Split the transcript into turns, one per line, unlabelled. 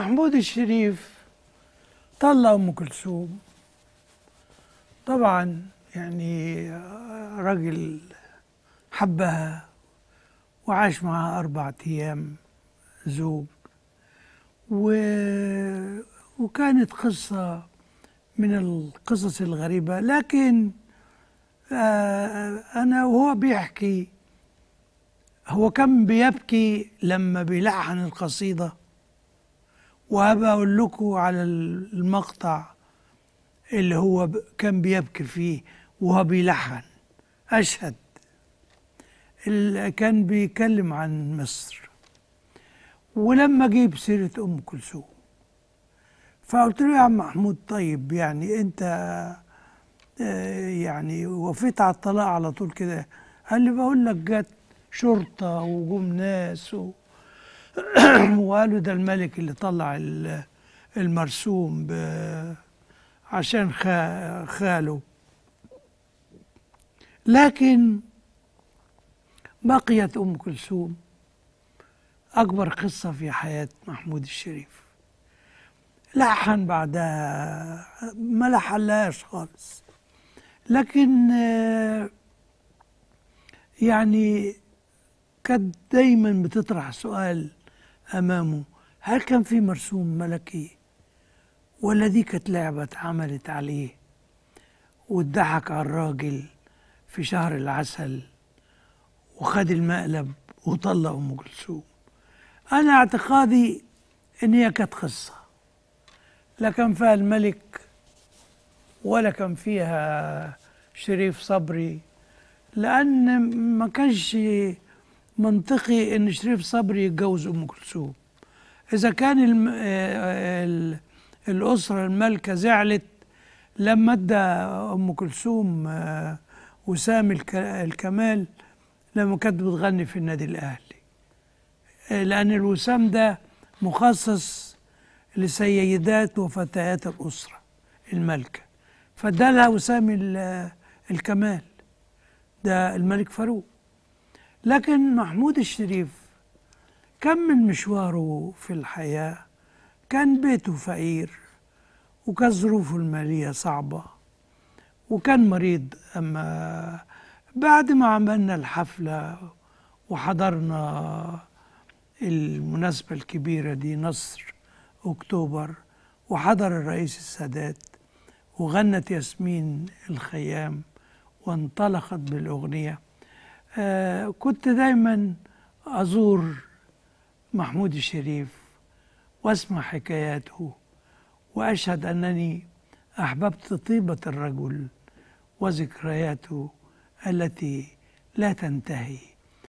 محمود الشريف طلع ام كلثوم طبعا يعني راجل حبها وعاش معها أربعة أيام زوج و... وكانت قصة من القصص الغريبة لكن آه، أنا وهو بيحكي هو كان بيبكي لما بيلحن القصيدة وهبقول أقول لكم على المقطع اللي هو كان بيبكي فيه وهو بيلحن أشهد اللي كان بيتكلم عن مصر ولما جيب سيرة أم كلثوم فقلت له يا عم محمود طيب يعني أنت آه، يعني وفيت على الطلاق على طول كده قال لي بقول لك جت شرطة وجم ناس و... وقالوا ده الملك اللي طلع المرسوم عشان خاله لكن بقيت أم كلثوم أكبر قصة في حياة محمود الشريف لحن بعدها ما لحلاش خالص لكن يعني كانت دايما بتطرح سؤال أمامه هل كان في مرسوم ملكي ولا دي كانت لعبه اتعملت عليه واتضحك على الراجل في شهر العسل وخد المقلب وطلق أم كلثوم أنا اعتقادي إن هي كانت قصة لا كان فيها الملك ولا كان فيها شريف صبري لأن ما كانش منطقي ان شريف صبري يتجوز ام كلثوم اذا كان الم... آه، آه، ال... الاسره المالكه زعلت لما ادى ام كلثوم آه، وسام الك... الكمال لما كانت بتغني في النادي الاهلي لان الوسام ده مخصص لسيدات وفتيات الاسره المالكه فادالها وسام الكمال ده الملك فاروق لكن محمود الشريف كم من مشواره في الحياة كان بيته فقير وكان ظروفه المالية صعبة وكان مريض أما بعد ما عملنا الحفلة وحضرنا المناسبة الكبيرة دي نصر أكتوبر وحضر الرئيس السادات وغنت ياسمين الخيام وانطلقت بالأغنية آه كنت دايما أزور محمود الشريف واسمع حكاياته وأشهد أنني أحببت طيبة الرجل وذكرياته التي لا تنتهي